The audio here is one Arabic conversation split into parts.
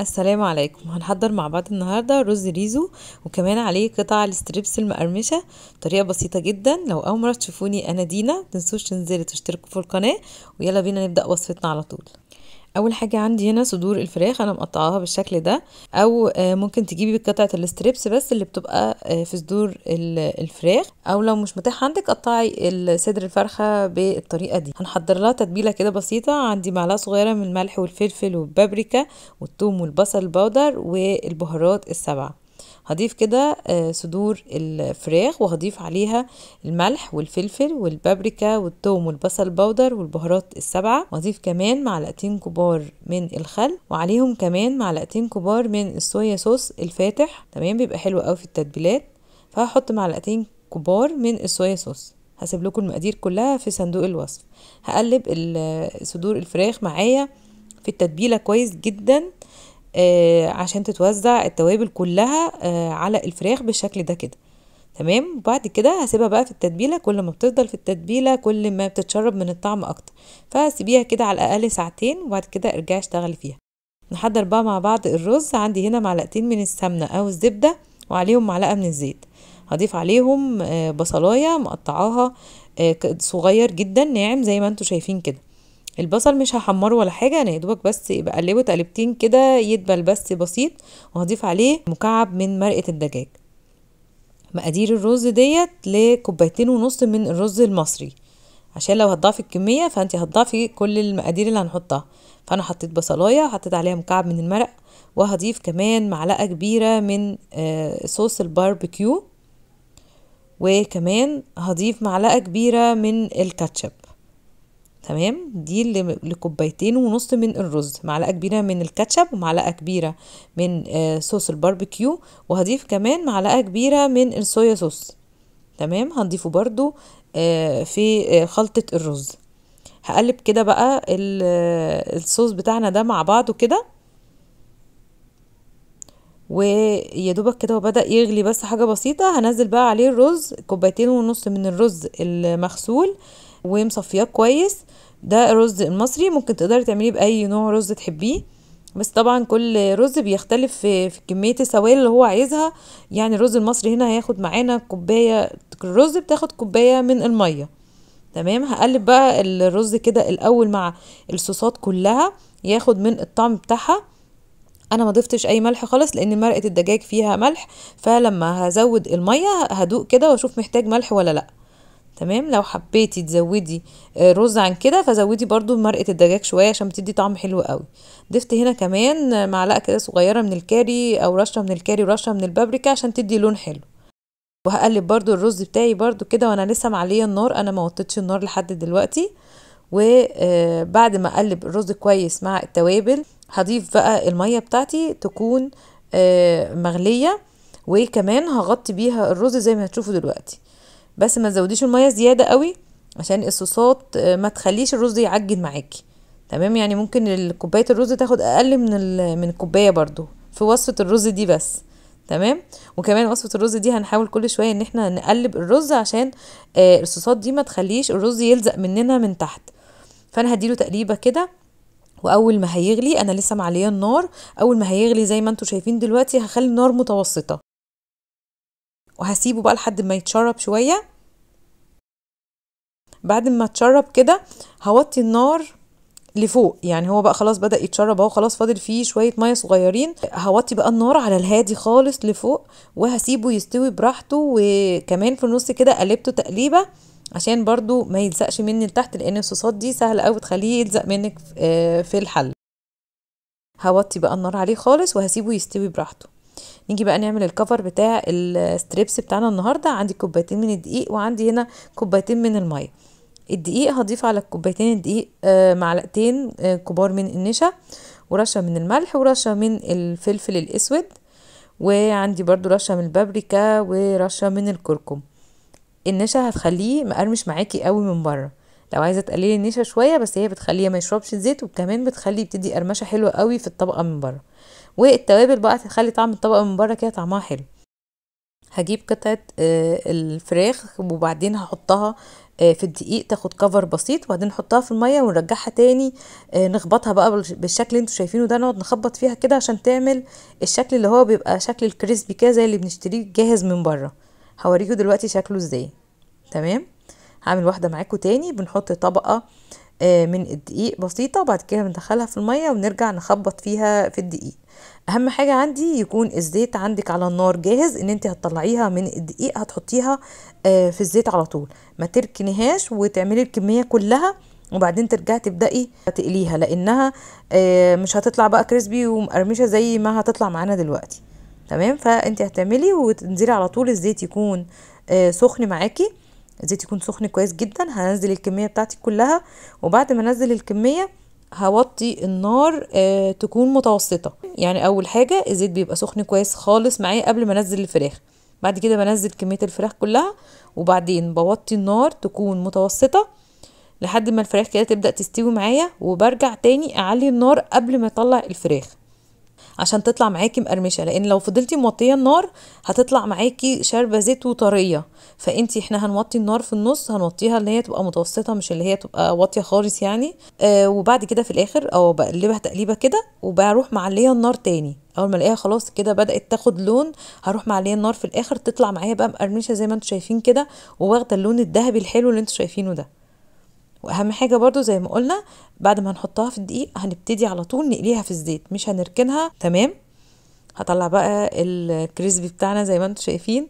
السلام عليكم هنحضر مع بعض النهارده رز ريزو وكمان عليه قطع الستريبس المقرمشه بطريقه بسيطه جدا لو اول مره تشوفوني انا دينا متنسوش تنزلوا تشتركوا في القناه ويلا بينا نبدا وصفتنا على طول اول حاجه عندي هنا صدور الفراخ انا مقطعاها بالشكل ده او آه، ممكن تجيبي قطعه الستريبس بس اللي بتبقى آه، في صدور الفراخ او لو مش متاح عندك قطعي صدر الفرخه بالطريقه دي هنحضر لها تتبيله كده بسيطه عندي معلقه صغيره من الملح والفلفل والبابريكا والثوم والبصل البودر والبهارات السبعه هضيف كده آه، صدور الفراخ وهضيف عليها الملح والفلفل والبابريكا والثوم والبصل باودر والبهارات السبعة وهضيف كمان معلقتين كبار من الخل وعليهم كمان معلقتين كبار من الصويا صوص الفاتح تمام بيبقى حلو قوي في التتبيلات فهحط معلقتين كبار من الصويا صوص هسيب لكم المقادير كلها في صندوق الوصف هقلب صدور الفراخ معايا في التتبيله كويس جدا آه، عشان تتوزع التوابل كلها آه، على الفراخ بالشكل ده كده تمام وبعد كده هسيبها بقى في التتبيله كل ما بتفضل في التتبيله كل ما بتتشرب من الطعم اكتر فسيبيها كده على الاقل ساعتين وبعد كده ارجعي اشتغلي فيها نحضر بقى مع بعض الرز عندي هنا معلقتين من السمنه او الزبده وعليهم معلقه من الزيت هضيف عليهم آه، بصلايه مقطعاها صغير جدا ناعم زي ما انتم شايفين كده البصل مش هحمره ولا حاجه انا يدوبك بس يبقى قلبه تقلبتين كده يدبل بس بسيط وهضيف عليه مكعب من مرقه الدجاج مقادير الرز ديت لكوبايتين ونص من الرز المصري عشان لو هتضعفي الكميه فانت هتضعفي كل المقادير اللي هنحطها فانا حطيت بصلايه وحطيت عليها مكعب من المرق وهضيف كمان معلقه كبيره من آه، صوص الباربيكيو وكمان هضيف معلقه كبيره من الكاتشب تمام دي لكوبايتين ونص من الرز معلقه كبيره من الكاتشب ومعلقه كبيره من آه، صوص الباربيكيو وهضيف كمان معلقه كبيره من الصويا صوص تمام هنضيفه برضو آه، في آه، خلطه الرز هقلب كده بقى الصوص بتاعنا ده مع بعضه كده ويا دوبك كده وبدا بدا يغلي بس حاجه بسيطه هنزل بقى عليه الرز كوبايتين ونص من الرز المغسول ومصفياه كويس ده الرز المصري ممكن تقدري تعمليه باي نوع رز تحبيه بس طبعا كل رز بيختلف في, في كمية السوائل اللي هو عايزها يعني الرز المصري هنا هياخد معانا كوباية الرز بتاخد كوباية من المية تمام هقلب بقى الرز كده الاول مع الصوصات كلها ياخد من الطعم بتاعها انا ما ضفتش اي ملح خالص لان مرقه الدجاج فيها ملح فلما هزود الميه هدوق كده واشوف محتاج ملح ولا لا تمام لو حبيتي تزودي آه، رز عن كده فزودي برضو مرقه الدجاج شويه عشان بتدي طعم حلو قوي ضفت هنا كمان معلقه كده صغيره من الكاري او رشه من الكاري ورشه من البابريكا عشان تدي لون حلو وهقلب برضو الرز بتاعي برضو كده وانا لسه معليه النار انا ما وطيتش النار لحد دلوقتي وبعد آه، ما اقلب الرز كويس مع التوابل هضيف بقى الميه بتاعتي تكون آه، مغليه وكمان هغطي بيها الرز زي ما هتشوفوا دلوقتي بس ما تزوديش الميه زياده قوي عشان الصوصات آه، ما تخليش الرز يعجن معاكي تمام يعني ممكن كوبايه الرز تاخد اقل من من الكوبايه برضو في وصفه الرز دي بس تمام وكمان وصفه الرز دي هنحاول كل شويه ان احنا نقلب الرز عشان آه، الصوصات دي ما تخليش الرز يلزق مننا من تحت فانا هديله تقليبه كده واول ما هيغلي انا لسه معليه النار اول ما هيغلي زي ما انتم شايفين دلوقتي هخلي النار متوسطه وهسيبه بقى لحد ما يتشرب شوية بعد ما اتشرب كده هوطي النار لفوق يعني هو بقى خلاص بدا يتشرب اهو خلاص فاضل فيه شويه ميه صغيرين هوطي بقى النار على الهادي خالص لفوق وهسيبه يستوي براحته وكمان في النص كده قلبته تقليبه عشان برضو ما يلزقش مني لتحت لان الصوصات دي سهله قوي تخليه يلزق منك آه، في الحل هوطي بقى النار عليه خالص وهسيبه يستوي براحته نيجي بقى نعمل الكفر بتاع الستريبس بتاعنا النهارده عندي كوبايتين من الدقيق وعندي هنا كوبايتين من الميه الدقيق هضيف على الكوبايتين الدقيق آه، معلقتين آه، كبار من النشا ورشه من الملح ورشه من الفلفل الاسود وعندي برضو رشه من البابريكا ورشه من الكركم النشا هتخليه مقرمش معاكي قوي من بره لو عايزه تقللي النشا شويه بس هي بتخليه ما يشربش زيت وكمان بتخليه يبتدي قرمشه حلوه قوي في الطبقه من بره والتوابل بقى هتخلي طعم الطبق من بره كده طعمها حلو هجيب قطعة آه، الفراخ وبعدين هحطها آه، في الدقيق تاخد كفر بسيط وبعدين نحطها في المية ونرجعها تاني آه، نخبطها بقى بالشكل اللي انتوا شايفينه ده نقعد نخبط فيها كده عشان تعمل الشكل اللي هو بيبقى شكل الكريسبي كده زي اللي بنشتريه جاهز من بره هوريكم دلوقتي شكله ازاي تمام هعمل واحدة معاكم تاني بنحط طبقة آه، من الدقيق بسيطة بعد كده بندخلها في المية ونرجع نخبط فيها في الدقيق اهم حاجة عندي يكون الزيت عندك على النار جاهز ان انت هتطلعيها من الدقيق هتحطيها آه، في الزيت على طول ما تركنيهاش وتعملي الكمية كلها وبعدين ترجعي تبداي تقليها لانها آه، مش هتطلع بقى كريسبي ومقرمشه زي ما هتطلع معانا دلوقتي تمام فانت هتعملي وتنزلي على طول الزيت يكون سخن معاكي الزيت يكون سخن كويس جدا هنزل الكميه بتاعتي كلها وبعد ما انزل الكميه هوطي النار آه تكون متوسطه يعني اول حاجه الزيت بيبقى سخن كويس خالص معايا قبل ما انزل الفراخ بعد كده بنزل كميه الفراخ كلها وبعدين بوطي النار تكون متوسطه لحد ما الفراخ كده تبدا تستوي معايا وبرجع تاني اعلي النار قبل ما اطلع الفراخ عشان تطلع معاكي مقرمشه لان لو فضلتي موطيه النار هتطلع معاكي شاربه زيت وطريه فانتي احنا هنوطي النار في النص هنوطيها اللي هي تبقى متوسطه مش اللي هي تبقى واطيه خالص يعني آه وبعد كده في الاخر او بقلبها تقليبه كده وبروح معليه النار تاني اول ما الاقيها خلاص كده بدات تاخد لون هروح معليه النار في الاخر تطلع معايا بقى مقرمشه زي ما انتم شايفين كده وواخده اللون الذهبي الحلو اللي انتم شايفينه ده واهم حاجه برضو زي ما قلنا بعد ما نحطها في الدقيق هنبتدي على طول نقليها في الزيت مش هنركنها تمام هطلع بقى الكريسبي بتاعنا زي ما انتم شايفين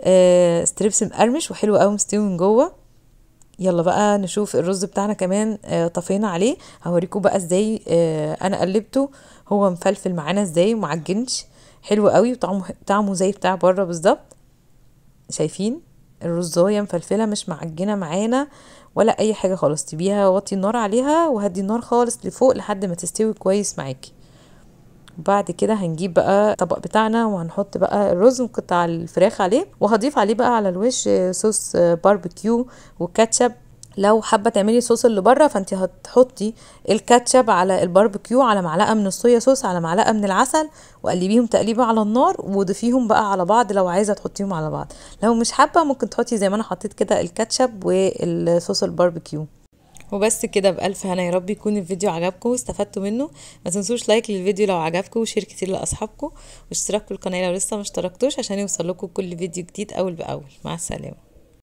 آه ستريبس مقرمش وحلو قوي مستوي من جوه يلا بقى نشوف الرز بتاعنا كمان آه طفينا عليه هوريكم بقى ازاي آه انا قلبته هو مفلفل معانا ازاي ومعجنش حلو قوي وطعمه طعمه زي بتاع بره بالظبط شايفين الرزايه مفلفله مش معجنه معانا ولا اي حاجه خالص تبيها وطي النار عليها وهدي النار خالص لفوق لحد ما تستوي كويس معاكي بعد كده هنجيب بقى الطبق بتاعنا وهنحط بقى الرز وقطع الفراخ عليه وهضيف عليه بقى على الوش صوص باربيكيو وكاتشب لو حابه تعملي صوص اللي بره فانت هتحطي الكاتشب على الباربيكيو على معلقه من الصويا صوص على معلقه من العسل وقلبيهم تقليبه على النار وضيفيهم بقى على بعض لو عايزه تحطيهم على بعض لو مش حابه ممكن تحطي زي ما انا حطيت كده الكاتشب والصوص الباربيكيو وبس كده بألف هنا يا رب يكون الفيديو عجبكم واستفدتوا منه ما تنسوش لايك للفيديو لو عجبكم وشير كتير لاصحابكم واشتراك في القناه لو لسه ما اشتركتوش عشان يوصل لكم كل فيديو جديد اول باول مع السلامه